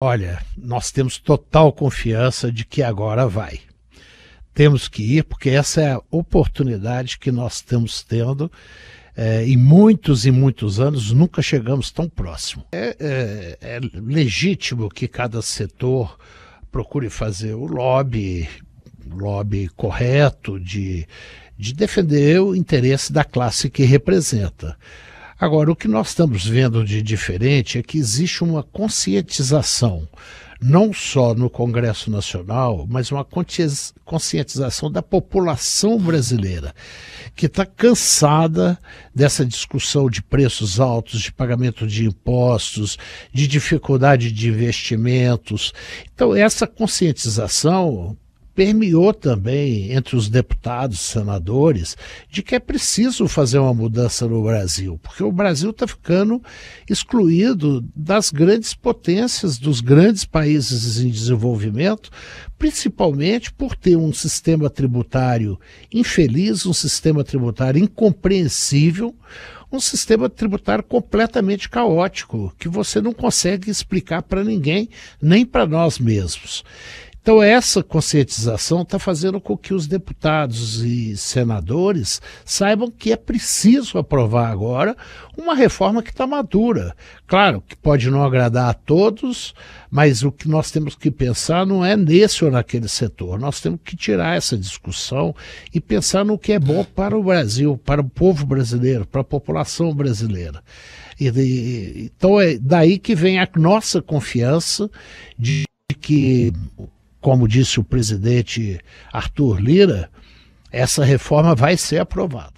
Olha, nós temos total confiança de que agora vai. Temos que ir, porque essa é a oportunidade que nós estamos tendo. É, em muitos e muitos anos, nunca chegamos tão próximo. É, é, é legítimo que cada setor procure fazer o lobby, lobby correto de, de defender o interesse da classe que representa. Agora, o que nós estamos vendo de diferente é que existe uma conscientização, não só no Congresso Nacional, mas uma conscientização da população brasileira, que está cansada dessa discussão de preços altos, de pagamento de impostos, de dificuldade de investimentos. Então, essa conscientização permeou também entre os deputados, senadores, de que é preciso fazer uma mudança no Brasil, porque o Brasil está ficando excluído das grandes potências, dos grandes países em desenvolvimento, principalmente por ter um sistema tributário infeliz, um sistema tributário incompreensível, um sistema tributário completamente caótico, que você não consegue explicar para ninguém, nem para nós mesmos. Então, essa conscientização está fazendo com que os deputados e senadores saibam que é preciso aprovar agora uma reforma que está madura. Claro que pode não agradar a todos, mas o que nós temos que pensar não é nesse ou naquele setor. Nós temos que tirar essa discussão e pensar no que é bom para o Brasil, para o povo brasileiro, para a população brasileira. E, e, então, é daí que vem a nossa confiança de que como disse o presidente Arthur Lira, essa reforma vai ser aprovada.